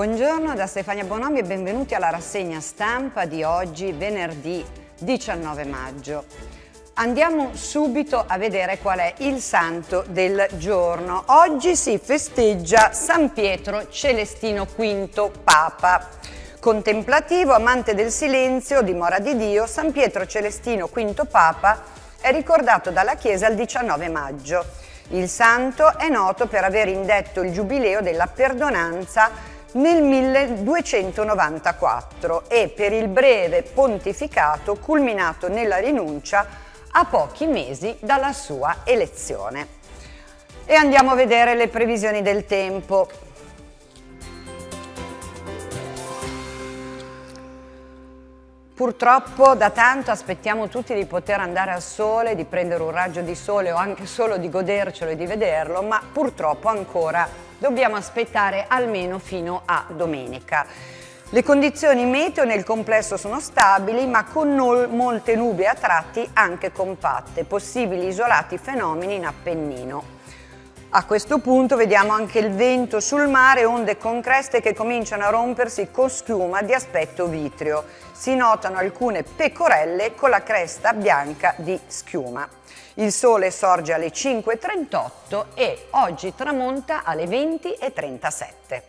Buongiorno da Stefania Bonomi e benvenuti alla rassegna stampa di oggi, venerdì 19 maggio. Andiamo subito a vedere qual è il santo del giorno. Oggi si festeggia San Pietro Celestino V, Papa. Contemplativo, amante del silenzio, dimora di Dio, San Pietro Celestino V, Papa è ricordato dalla Chiesa il 19 maggio. Il santo è noto per aver indetto il giubileo della perdonanza nel 1294 e per il breve pontificato culminato nella rinuncia a pochi mesi dalla sua elezione. E andiamo a vedere le previsioni del tempo. Purtroppo da tanto aspettiamo tutti di poter andare al sole, di prendere un raggio di sole o anche solo di godercelo e di vederlo, ma purtroppo ancora dobbiamo aspettare almeno fino a domenica. Le condizioni meteo nel complesso sono stabili ma con molte nubi a tratti anche compatte, possibili isolati fenomeni in Appennino. A questo punto vediamo anche il vento sul mare, onde con creste che cominciano a rompersi con schiuma di aspetto vitreo. Si notano alcune pecorelle con la cresta bianca di schiuma. Il sole sorge alle 5.38 e oggi tramonta alle 20.37.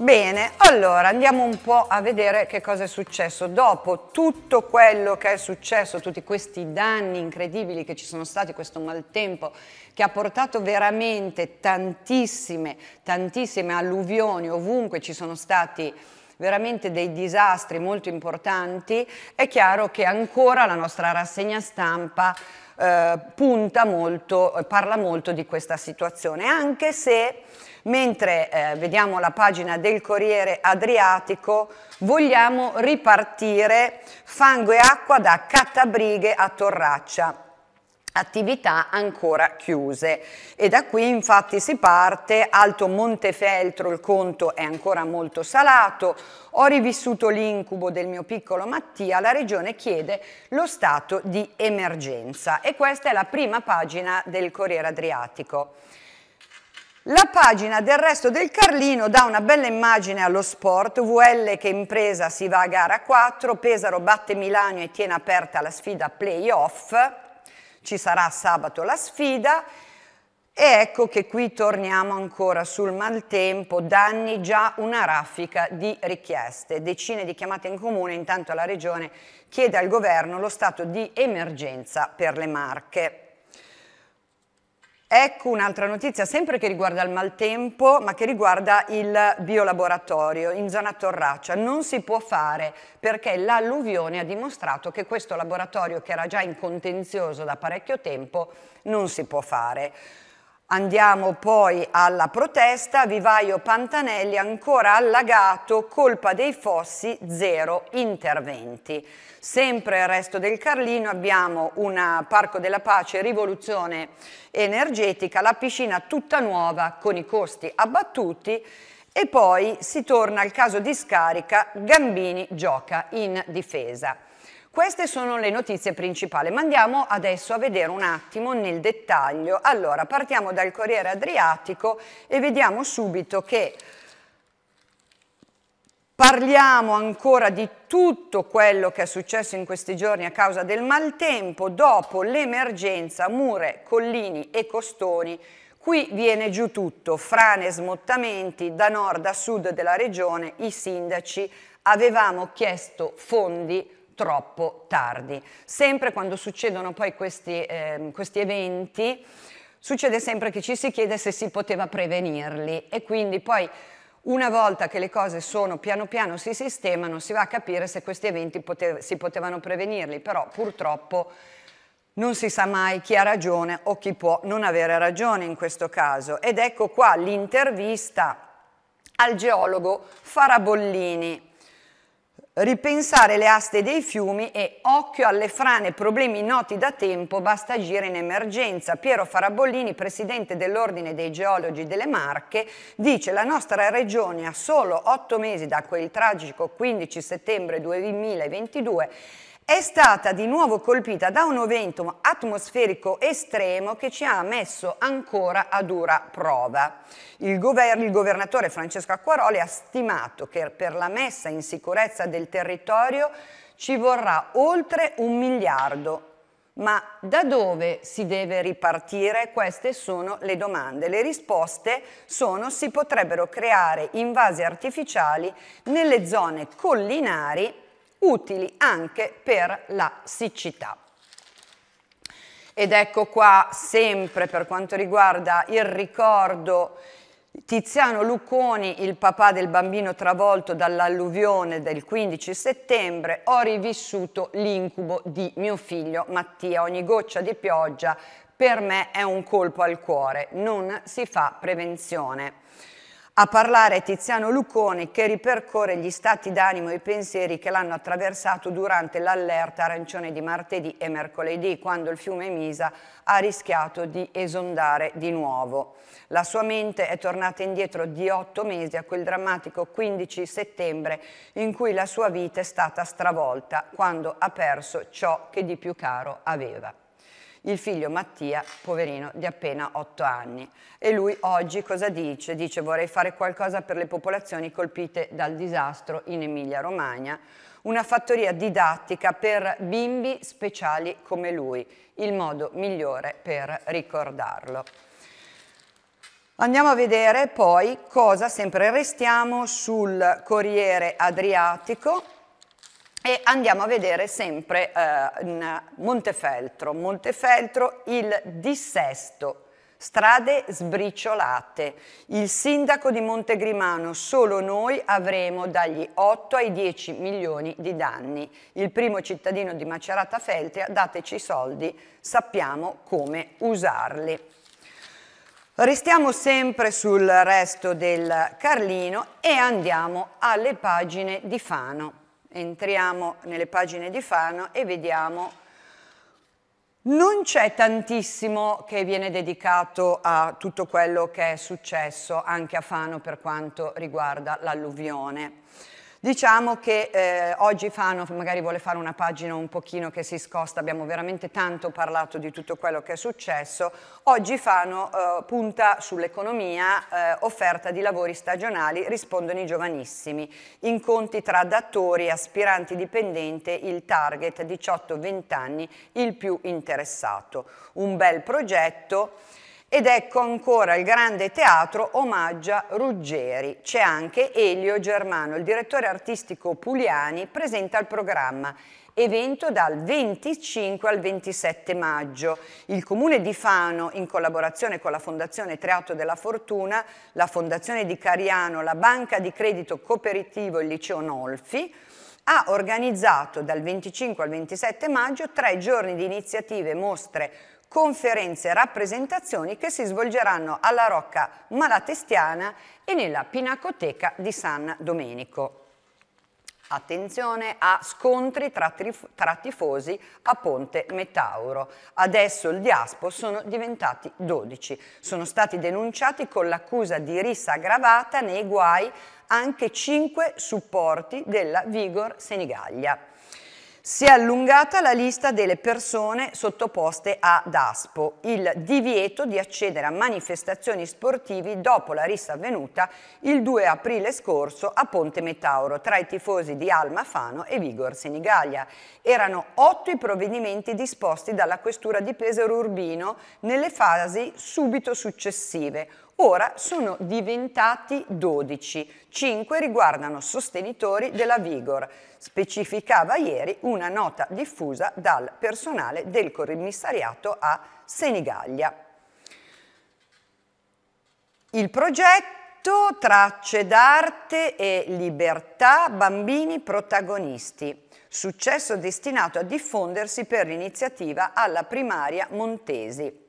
Bene, allora andiamo un po' a vedere che cosa è successo. Dopo tutto quello che è successo, tutti questi danni incredibili che ci sono stati, questo maltempo che ha portato veramente tantissime, tantissime alluvioni ovunque ci sono stati veramente dei disastri molto importanti, è chiaro che ancora la nostra rassegna stampa eh, punta molto, eh, parla molto di questa situazione, anche se mentre eh, vediamo la pagina del Corriere Adriatico, vogliamo ripartire fango e acqua da Catabrighe a Torraccia attività ancora chiuse e da qui infatti si parte, Alto Montefeltro il conto è ancora molto salato, ho rivissuto l'incubo del mio piccolo Mattia, la regione chiede lo stato di emergenza e questa è la prima pagina del Corriere Adriatico. La pagina del resto del Carlino dà una bella immagine allo sport, VL che impresa si va a gara 4, Pesaro batte Milano e tiene aperta la sfida playoff, ci sarà sabato la sfida e ecco che qui torniamo ancora sul maltempo, danni già una raffica di richieste, decine di chiamate in comune, intanto la Regione chiede al Governo lo stato di emergenza per le Marche. Ecco un'altra notizia, sempre che riguarda il maltempo, ma che riguarda il biolaboratorio in zona Torraccia. Non si può fare perché l'alluvione ha dimostrato che questo laboratorio, che era già in contenzioso da parecchio tempo, non si può fare. Andiamo poi alla protesta, vivaio Pantanelli ancora allagato, colpa dei fossi, zero interventi. Sempre il resto del Carlino abbiamo un Parco della Pace rivoluzione energetica, la piscina tutta nuova con i costi abbattuti e poi si torna al caso di scarica, Gambini gioca in difesa. Queste sono le notizie principali, ma andiamo adesso a vedere un attimo nel dettaglio. Allora, partiamo dal Corriere Adriatico e vediamo subito che Parliamo ancora di tutto quello che è successo in questi giorni a causa del maltempo. Dopo l'emergenza Mure, Collini e Costoni, qui viene giù tutto, frane, e smottamenti da nord a sud della regione, i sindaci avevamo chiesto fondi troppo tardi. Sempre quando succedono poi questi, eh, questi eventi, succede sempre che ci si chiede se si poteva prevenirli e quindi poi una volta che le cose sono piano piano si sistemano, si va a capire se questi eventi pote- si potevano prevenirli, però purtroppo non si sa mai chi ha ragione o chi può non avere ragione in questo caso. Ed ecco qua l'intervista al geologo Farabollini ripensare le aste dei fiumi e occhio alle frane, problemi noti da tempo, basta agire in emergenza. Piero Farabollini, presidente dell'Ordine dei Geologi delle Marche, dice la nostra regione a solo otto mesi da quel tragico 15 settembre 2022 è stata di nuovo colpita da un evento atmosferico estremo che ci ha messo ancora a dura prova. Il, gover il, governatore Francesco Acquaroli ha stimato che per la messa in sicurezza del territorio ci vorrà oltre un miliardo. Ma da dove si deve ripartire? Queste sono le domande. Le risposte sono si potrebbero creare invasi artificiali nelle zone collinari utili anche per la siccità. Ed ecco qua sempre per quanto riguarda il ricordo Tiziano Lucconi, il papà del bambino travolto dall'alluvione del 15 settembre, ho rivissuto l'incubo di mio figlio Mattia. Ogni goccia di pioggia per me è un colpo al cuore, non si fa prevenzione. A parlare è Tiziano Lucconi che ripercorre gli stati d'animo e i pensieri che l'hanno attraversato durante l'allerta arancione di martedì e mercoledì, quando il fiume Misa ha rischiato di esondare di nuovo. La sua mente è tornata indietro di otto mesi a quel drammatico 15 settembre in cui la sua vita è stata stravolta, quando ha perso ciò che di più caro aveva il figlio Mattia, poverino, di appena 8 anni. E lui oggi cosa dice? Dice vorrei fare qualcosa per le popolazioni colpite dal disastro in Emilia-Romagna, una fattoria didattica per bimbi speciali come lui, il modo migliore per ricordarlo. Andiamo a vedere poi cosa, sempre restiamo sul Corriere Adriatico, e andiamo a vedere sempre eh, Montefeltro. Montefeltro il dissesto, strade sbriciolate. Il sindaco di Montegrimano, solo noi avremo dagli 8 ai 10 milioni di danni. Il primo cittadino di Macerata Feltria, dateci i soldi, sappiamo come usarli. Restiamo sempre sul resto del Carlino e andiamo alle pagine di Fano. Entriamo nelle pagine di Fano e vediamo non c'è tantissimo che viene dedicato a tutto quello che è successo anche a Fano per quanto riguarda l'alluvione. Diciamo che eh, oggi Fano magari vuole fare una pagina un pochino che si scosta, abbiamo veramente tanto parlato di tutto quello che è successo, oggi Fano eh, punta sull'economia, eh, offerta di lavori stagionali, rispondono i giovanissimi, incontri tra datori, aspiranti dipendente, il target 18-20 anni il più interessato. Un bel progetto. Ed ecco ancora il grande teatro omaggia Ruggeri. C'è anche Elio Germano, il direttore artistico Pugliani, presenta il programma evento dal 25 al 27 maggio. Il Comune di Fano, in collaborazione con la Fondazione Teatro della Fortuna, la Fondazione di Cariano, la Banca di Credito Cooperativo e il Liceo Nolfi, ha organizzato dal 25 al 27 maggio tre giorni di iniziative, mostre, conferenze e rappresentazioni che si svolgeranno alla Rocca Malatestiana e nella Pinacoteca di San Domenico. Attenzione a scontri tra, tra, tifosi a Ponte Metauro. Adesso il Diaspo sono diventati 12. Sono stati denunciati con l'accusa di rissa aggravata nei guai anche 5 supporti della Vigor Senigallia. Si è allungata la lista delle persone sottoposte ad ASPO, il divieto di accedere a manifestazioni sportive dopo la rissa avvenuta il 2 aprile scorso a Ponte Metauro tra i tifosi di Alma Fano e Vigor Senigallia. Erano otto i provvedimenti disposti dalla questura di Pesaro Urbino nelle fasi subito successive, Ora sono diventati 12, 5 riguardano sostenitori della Vigor, specificava ieri una nota diffusa dal personale del commissariato a Senigallia. Il progetto Tracce d'arte e libertà, bambini protagonisti successo destinato a diffondersi per l'iniziativa alla primaria Montesi.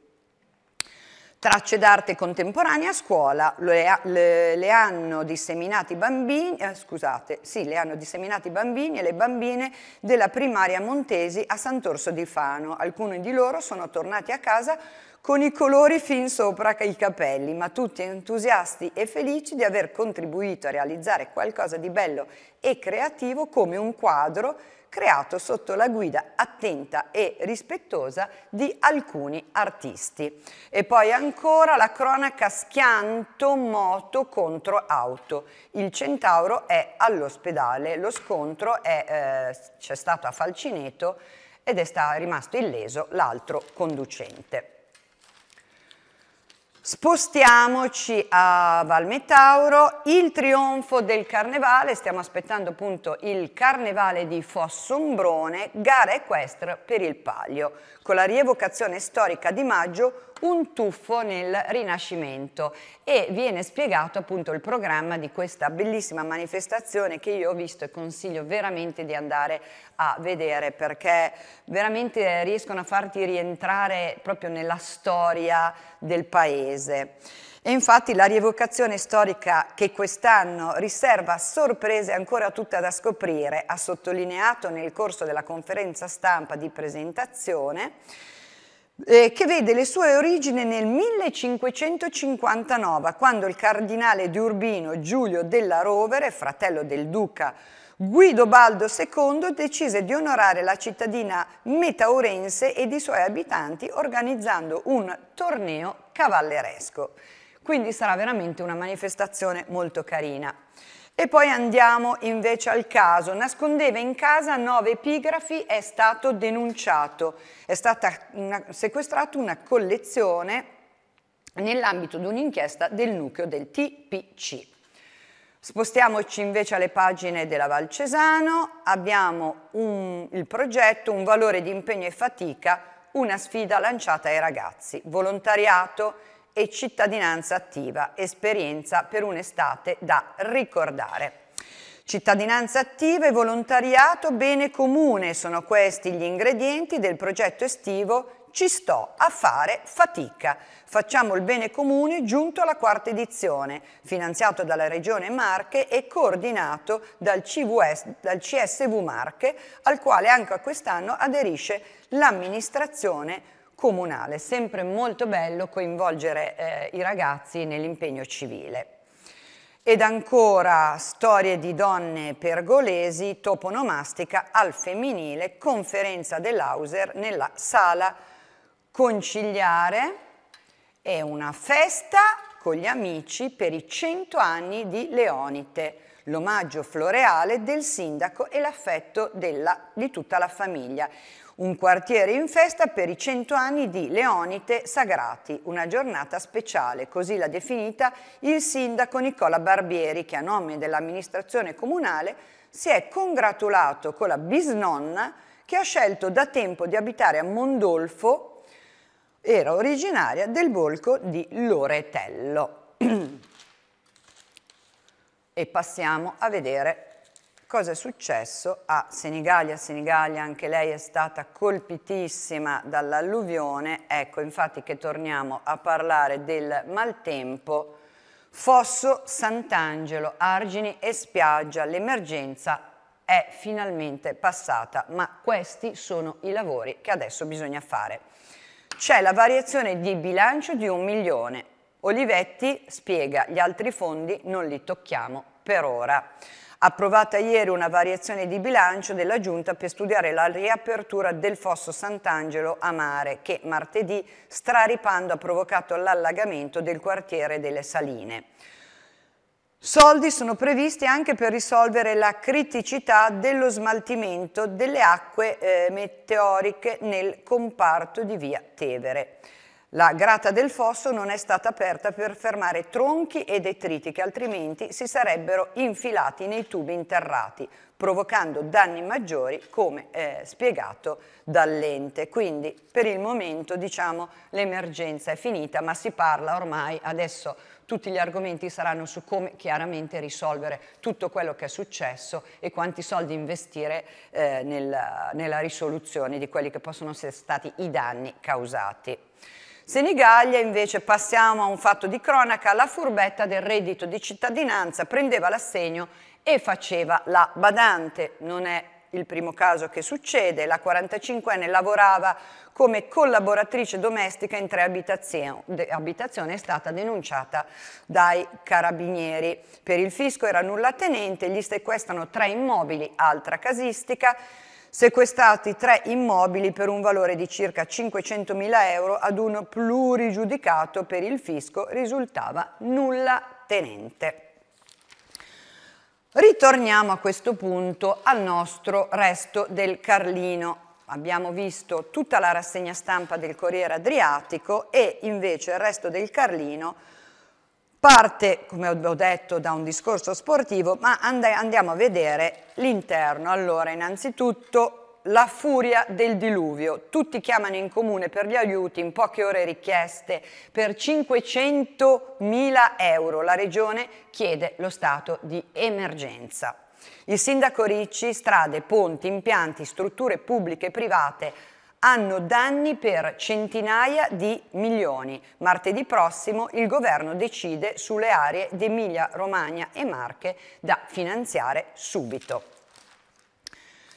Tracce d'arte contemporanea a scuola le, le, le hanno disseminati bambini, eh, scusate, sì, le hanno disseminati bambini e le bambine della primaria Montesi a Sant'Orso di Fano. Alcuni di loro sono tornati a casa con i colori fin sopra i capelli, ma tutti entusiasti e felici di aver contribuito a realizzare qualcosa di bello e creativo come un quadro creato sotto la guida attenta e rispettosa di alcuni artisti. E poi ancora la cronaca schianto moto contro auto. Il centauro è all'ospedale, lo scontro eh, stato a Falcineto ed è rimasto illeso l'altro conducente. Spostiamoci a Valmetauro, il trionfo del carnevale, stiamo aspettando appunto il carnevale di Fossombrone, gara equestre per il Palio, con la rievocazione storica di maggio un tuffo nel Rinascimento e viene spiegato appunto il programma di questa bellissima manifestazione che io ho visto e consiglio veramente di andare a vedere perché veramente riescono a farti rientrare proprio nella storia del paese. E infatti la rievocazione storica che quest'anno riserva sorprese ancora tutte da scoprire, ha sottolineato nel corso della conferenza stampa di presentazione eh, che vede le sue origini nel 1559, quando il cardinale di Urbino Giulio della Rovere, fratello del duca Guidobaldo II, decise di onorare la cittadina metaurense ed i suoi abitanti organizzando un torneo cavalleresco. Quindi sarà veramente una manifestazione molto carina. E poi andiamo invece al caso. Nascondeva in casa nove epigrafi, è stato denunciato. È stata una, sequestrata una collezione nell'ambito di un'inchiesta del nucleo del TPC. Spostiamoci invece alle pagine della Valcesano. Abbiamo un, il progetto Un valore di impegno e fatica, una sfida lanciata ai ragazzi. Volontariato e cittadinanza attiva, esperienza per un'estate da ricordare. Cittadinanza attiva e volontariato, bene comune, sono questi gli ingredienti del progetto estivo Ci sto a fare fatica. Facciamo il bene comune giunto alla quarta edizione, finanziato dalla Regione Marche e coordinato dal, CVS, dal CSV Marche, al quale anche quest'anno aderisce l'amministrazione comunale. Sempre molto bello coinvolgere eh, i ragazzi nell'impegno civile. Ed ancora storie di donne pergolesi, toponomastica al femminile, conferenza dell'Auser nella sala conciliare È una festa con gli amici per i 100 anni di Leonite, l'omaggio floreale del sindaco e l'affetto di tutta la famiglia un quartiere in festa per i cento anni di Leonite Sagrati, una giornata speciale, così l'ha definita il sindaco Nicola Barbieri che a nome dell'amministrazione comunale si è congratulato con la bisnonna che ha scelto da tempo di abitare a Mondolfo, era originaria del volco di Loretello. e passiamo a vedere cosa è successo a Senigallia. Senigallia anche lei è stata colpitissima dall'alluvione, ecco infatti che torniamo a parlare del maltempo. Fosso, Sant'Angelo, Argini e Spiaggia, l'emergenza è finalmente passata, ma questi sono i lavori che adesso bisogna fare. C'è la variazione di bilancio di un milione. Olivetti spiega, gli altri fondi non li tocchiamo per ora approvata ieri una variazione di bilancio della Giunta per studiare la riapertura del fosso Sant'Angelo a mare che martedì straripando ha provocato l'allagamento del quartiere delle Saline. Soldi sono previsti anche per risolvere la criticità dello smaltimento delle acque eh, meteoriche nel comparto di via Tevere. La grata del fosso non è stata aperta per fermare tronchi e detriti che altrimenti si sarebbero infilati nei tubi interrati, provocando danni maggiori come eh, spiegato dall'ente. Quindi per il momento diciamo, l'emergenza è finita, ma si parla ormai adesso tutti gli argomenti saranno su come chiaramente risolvere tutto quello che è successo e quanti soldi investire eh, nel, nella risoluzione di quelli che possono essere stati i danni causati. Senigallia invece passiamo a un fatto di cronaca, la furbetta del reddito di cittadinanza prendeva l'assegno e faceva la badante, non è il primo caso che succede, la 45enne lavorava come collaboratrice domestica in tre abitazioni, abitazione è stata denunciata dai carabinieri. Per il fisco era nulla tenente, gli sequestrano tre immobili, altra casistica, sequestrati tre immobili per un valore di circa 500.000 euro ad un plurigiudicato per il fisco risultava nulla tenente. Ritorniamo a questo punto al nostro resto del Carlino. Abbiamo visto tutta la rassegna stampa del Corriere Adriatico e invece il resto del Carlino Parte, come ho detto, da un discorso sportivo, ma and andiamo a vedere l'interno. Allora, innanzitutto la furia del diluvio. Tutti chiamano in comune per gli aiuti, in poche ore richieste, per 500.000 euro. La regione chiede lo stato di emergenza. Il sindaco Ricci, strade, ponti, impianti, strutture pubbliche e private hanno danni per centinaia di milioni. Martedì prossimo il governo decide sulle aree di Emilia, Romagna e Marche da finanziare subito.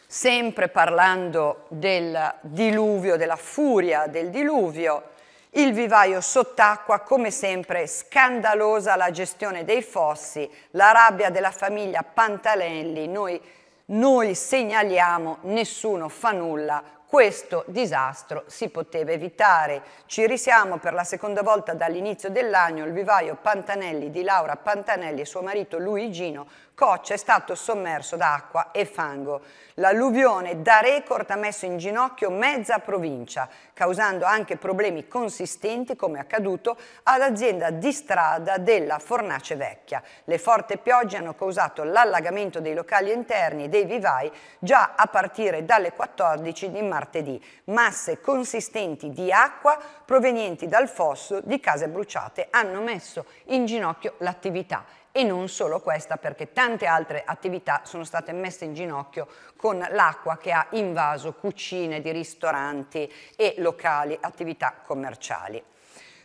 Sempre parlando del diluvio, della furia del diluvio, il vivaio sott'acqua, come sempre scandalosa la gestione dei fossi, la rabbia della famiglia Pantalelli, noi, noi segnaliamo, nessuno fa nulla, questo disastro si poteva evitare. Ci risiamo per la seconda volta dall'inizio dell'anno il vivaio Pantanelli di Laura Pantanelli e suo marito Luigino Coccia è stato sommerso da acqua e fango. L'alluvione da record ha messo in ginocchio mezza provincia, causando anche problemi consistenti, come accaduto, all'azienda di strada della Fornace Vecchia. Le forti piogge hanno causato l'allagamento dei locali interni e dei vivai già a partire dalle 14 di martedì. Masse consistenti di acqua provenienti dal fosso di case bruciate hanno messo in ginocchio l'attività e non solo questa perché tante altre attività sono state messe in ginocchio con l'acqua che ha invaso cucine di ristoranti e locali attività commerciali.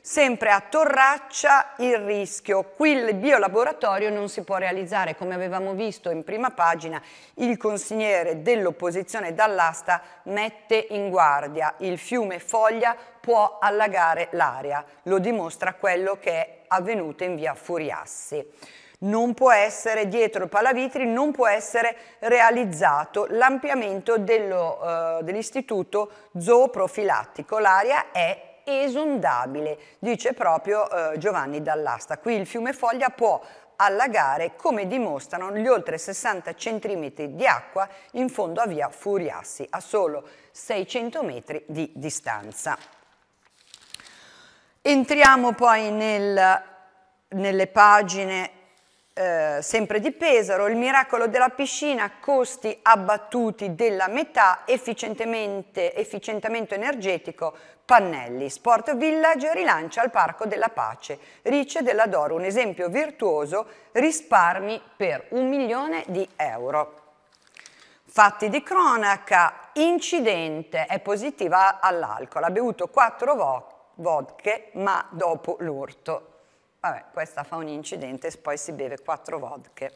Sempre a Torraccia il rischio, qui il biolaboratorio non si può realizzare, come avevamo visto in prima pagina, il consigliere dell'opposizione dall'asta mette in guardia, il fiume Foglia può allagare l'aria, lo dimostra quello che è avvenuto in via Furiassi. Non può essere, dietro Palavitri, non può essere realizzato l'ampliamento eh, dell'istituto eh, dell zooprofilattico, l'area è esondabile, dice proprio eh, Giovanni Dall'Asta. Qui il fiume Foglia può allagare, come dimostrano gli oltre 60 centimetri di acqua in fondo a via Furiassi, a solo 600 metri di distanza. Entriamo poi nel, nelle pagine eh, sempre di Pesaro, il miracolo della piscina, costi abbattuti della metà, efficientamento energetico Pannelli, Sport Village rilancia il Parco della Pace, Ricce della Doro, un esempio virtuoso, risparmi per un milione di euro. Fatti di cronaca, incidente, è positiva all'alcol, ha bevuto quattro vo- vodche ma dopo l'urto. Vabbè, questa fa un incidente e poi si beve quattro vodche.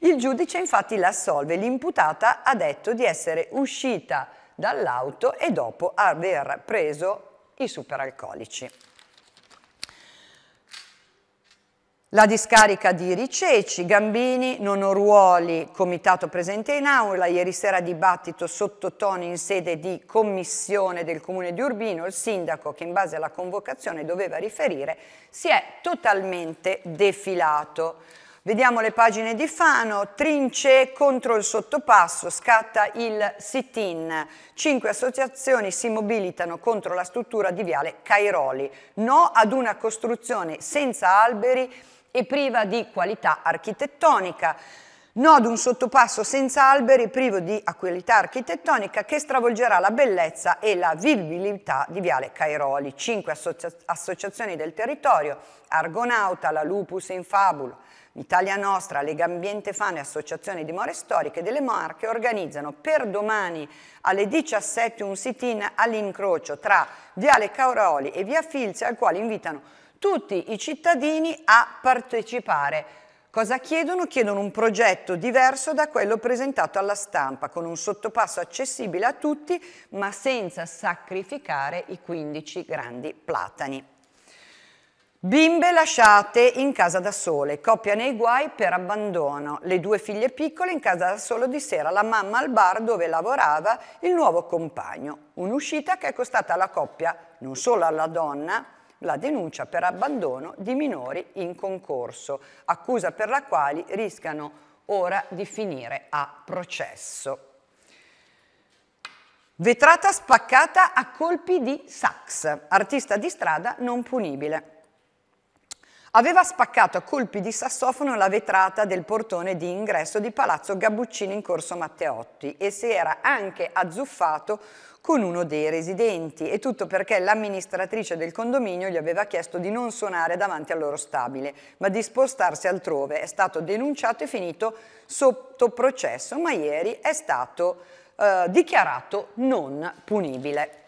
Il giudice infatti l'assolve, l'imputata ha detto di essere uscita dall'auto e dopo aver preso i superalcolici. La discarica di Riceci, Gambini, Nonoruoli, comitato presente in aula, ieri sera dibattito sottotono in sede di commissione del comune di Urbino, il sindaco che in base alla convocazione doveva riferire si è totalmente defilato. Vediamo le pagine di Fano, Trince contro il sottopasso, scatta il sit-in, cinque associazioni si mobilitano contro la struttura di Viale Cairoli, no ad una costruzione senza alberi e priva di qualità architettonica, no ad un sottopasso senza alberi privo di qualità architettonica che stravolgerà la bellezza e la vivibilità di Viale Cairoli, cinque associazioni del territorio, Argonauta, la Lupus in Fabulo, Italia Nostra, Lega Ambiente Fan e Associazione di More Storiche delle Marche organizzano per domani alle 17 un sit-in all'incrocio tra Viale Cauroli e Via Filzia al quale invitano tutti i cittadini a partecipare Cosa chiedono? Chiedono un progetto diverso da quello presentato alla stampa, con un sottopasso accessibile a tutti, ma senza sacrificare i 15 grandi platani. Bimbe lasciate in casa da sole, coppia nei guai per abbandono, le due figlie piccole in casa da solo di sera, la mamma al bar dove lavorava il nuovo compagno. Un'uscita che è costata alla coppia, non solo alla donna, la denuncia per abbandono di minori in concorso, accusa per la quale rischiano ora di finire a processo. Vetrata spaccata a colpi di sax, artista di strada non punibile. Aveva spaccato a colpi di sassofono la vetrata del portone di ingresso di Palazzo Gabuccini in corso Matteotti e si era anche azzuffato con uno dei residenti e tutto perché l'amministratrice del condominio gli aveva chiesto di non suonare davanti al loro stabile, ma di spostarsi altrove. È stato denunciato e finito sotto processo, ma ieri è stato eh, dichiarato non punibile.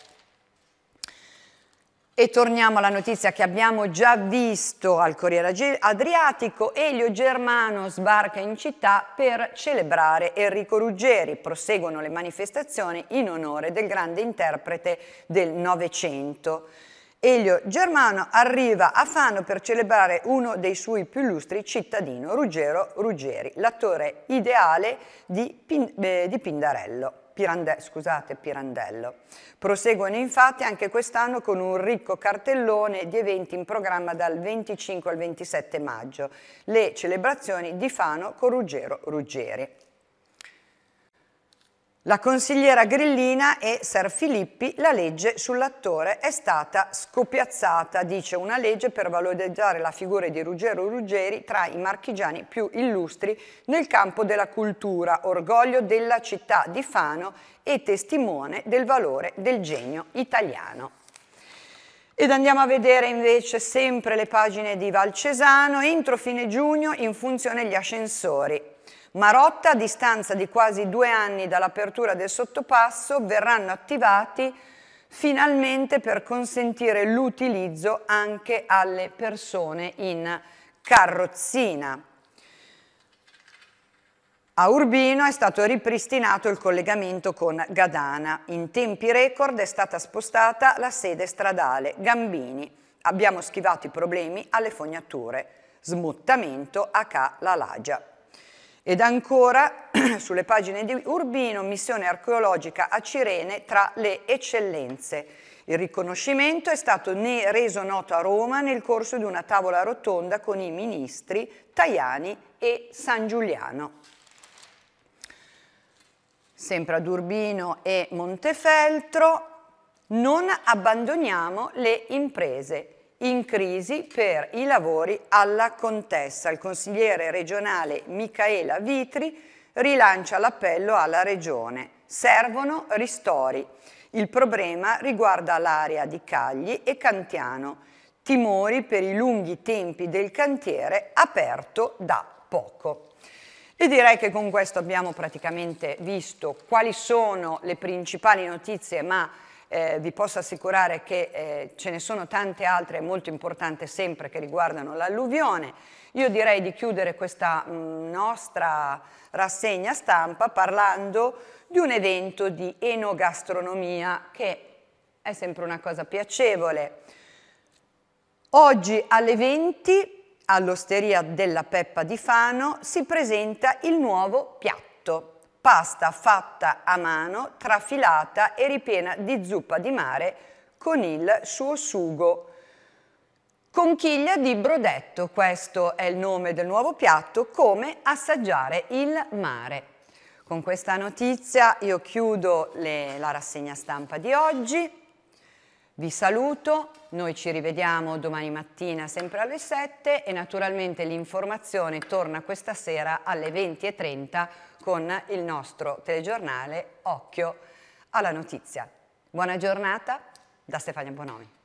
E torniamo alla notizia che abbiamo già visto al Corriere Adriatico, Elio Germano sbarca in città per celebrare Enrico Ruggeri, proseguono le manifestazioni in onore del grande interprete del Novecento. Elio Germano arriva a Fano per celebrare uno dei suoi più illustri cittadino, Ruggero Ruggeri, l'attore ideale di, Pin- eh, di Pindarello. Pirande, scusate, Pirandello. Proseguono infatti anche quest'anno con un ricco cartellone di eventi in programma dal 25 al 27 maggio, le celebrazioni di Fano con Ruggero Ruggeri. La consigliera Grillina e Ser Filippi, la legge sull'attore è stata scopiazzata, dice una legge per valorizzare la figura di Ruggero Ruggeri tra i marchigiani più illustri nel campo della cultura, orgoglio della città di Fano e testimone del valore del genio italiano. Ed andiamo a vedere invece sempre le pagine di Valcesano, entro fine giugno in funzione gli ascensori, Marotta, a distanza di quasi due anni dall'apertura del sottopasso, verranno attivati finalmente per consentire l'utilizzo anche alle persone in carrozzina. A Urbino è stato ripristinato il collegamento con Gadana. In tempi record è stata spostata la sede stradale Gambini. Abbiamo schivato i problemi alle fognature. Smuttamento a Ca La Lagia. Ed ancora sulle pagine di Urbino, missione archeologica a Cirene tra le eccellenze. Il riconoscimento è stato reso noto a Roma nel corso di una tavola rotonda con i ministri Tajani e San Giuliano. Sempre ad Urbino e Montefeltro, non abbandoniamo le imprese in crisi per i lavori alla contessa. Il consigliere regionale Micaela Vitri rilancia l'appello alla Regione. Servono ristori. Il problema riguarda l'area di Cagli e Cantiano. Timori per i lunghi tempi del cantiere aperto da poco. E direi che con questo abbiamo praticamente visto quali sono le principali notizie, ma eh, vi posso assicurare che eh, ce ne sono tante altre molto importanti sempre che riguardano l'alluvione. Io direi di chiudere questa mh, mm, nostra rassegna stampa parlando di un evento di enogastronomia che è sempre una cosa piacevole. Oggi alle 20 all'Osteria della Peppa di Fano si presenta il nuovo piatto pasta fatta a mano, trafilata e ripiena di zuppa di mare con il suo sugo. Conchiglia di brodetto, questo è il nome del nuovo piatto, come assaggiare il mare. Con questa notizia io chiudo le, la rassegna stampa di oggi. Vi saluto, noi ci rivediamo domani mattina sempre alle 7 e naturalmente l'informazione torna questa sera alle 20.30 con il nostro telegiornale Occhio alla notizia. Buona giornata da Stefania Bonomi.